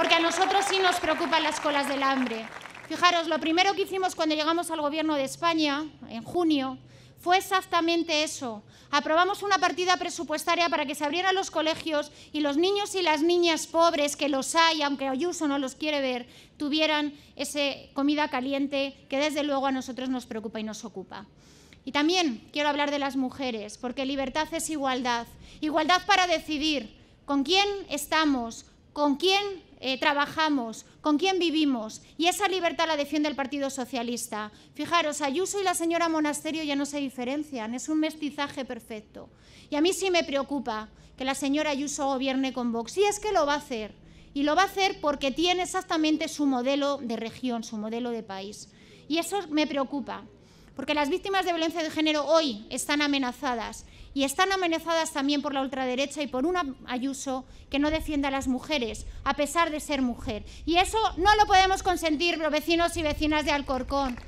porque a nosotros sí nos preocupan las colas del hambre. Fijaros, lo primero que hicimos cuando llegamos al Gobierno de España, en junio, fue exactamente eso. Aprobamos una partida presupuestaria para que se abrieran los colegios y los niños y las niñas pobres, que los hay, aunque Ayuso no los quiere ver, tuvieran esa comida caliente que desde luego a nosotros nos preocupa y nos ocupa. Y también quiero hablar de las mujeres, porque libertad es igualdad. Igualdad para decidir con quién estamos, con quién eh, trabajamos, con quién vivimos. Y esa libertad la defiende el Partido Socialista. Fijaros, Ayuso y la señora Monasterio ya no se diferencian, es un mestizaje perfecto. Y a mí sí me preocupa que la señora Ayuso gobierne con Vox. Y es que lo va a hacer. Y lo va a hacer porque tiene exactamente su modelo de región, su modelo de país. Y eso me preocupa porque las víctimas de violencia de género hoy están amenazadas y están amenazadas también por la ultraderecha y por un Ayuso que no defiende a las mujeres, a pesar de ser mujer. Y eso no lo podemos consentir vecinos y vecinas de Alcorcón.